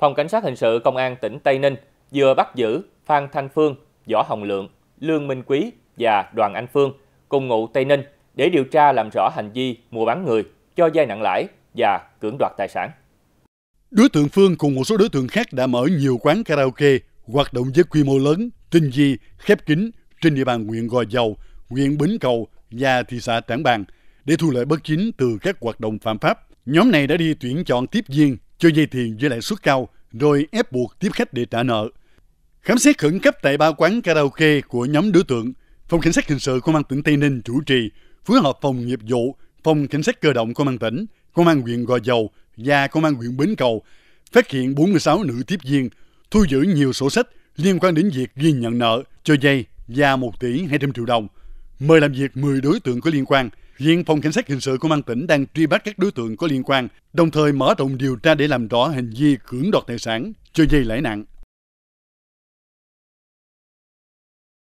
Phòng Cảnh sát Hình sự Công an tỉnh Tây Ninh vừa bắt giữ Phan Thanh Phương, Võ Hồng Lượng, Lương Minh Quý và Đoàn Anh Phương cùng ngụ Tây Ninh để điều tra làm rõ hành vi mua bán người, cho vay nặng lãi và cưỡng đoạt tài sản. Đối tượng Phương cùng một số đối tượng khác đã mở nhiều quán karaoke, hoạt động với quy mô lớn, tinh vi, khép kín trên địa bàn huyện Gò Dầu, huyện Bến Cầu và thị xã Trảng Bàng để thu lợi bất chính từ các hoạt động phạm pháp. Nhóm này đã đi tuyển chọn tiếp viên cho dây tiền với lãi suất cao rồi ép buộc tiếp khách để trả nợ. Khám xét khẩn cấp tại ba quán karaoke của nhóm đối tượng, Phòng Cảnh sát Hình sự Công an tỉnh Tây Ninh chủ trì, phối hợp Phòng Nghiệp vụ, Phòng Cảnh sát Cơ động Công an tỉnh, Công an huyện Gò Dầu và Công an huyện Bến Cầu phát hiện 46 nữ tiếp viên, thu giữ nhiều sổ sách liên quan đến việc ghi nhận nợ, cho dây và 1 tỷ 200 triệu đồng. Mời làm việc 10 đối tượng có liên quan – Hiện phòng cảnh sát hình sự công an tỉnh đang truy bắt các đối tượng có liên quan, đồng thời mở rộng điều tra để làm rõ hành vi cưỡng đoạt tài sản cho dây lãi nặng.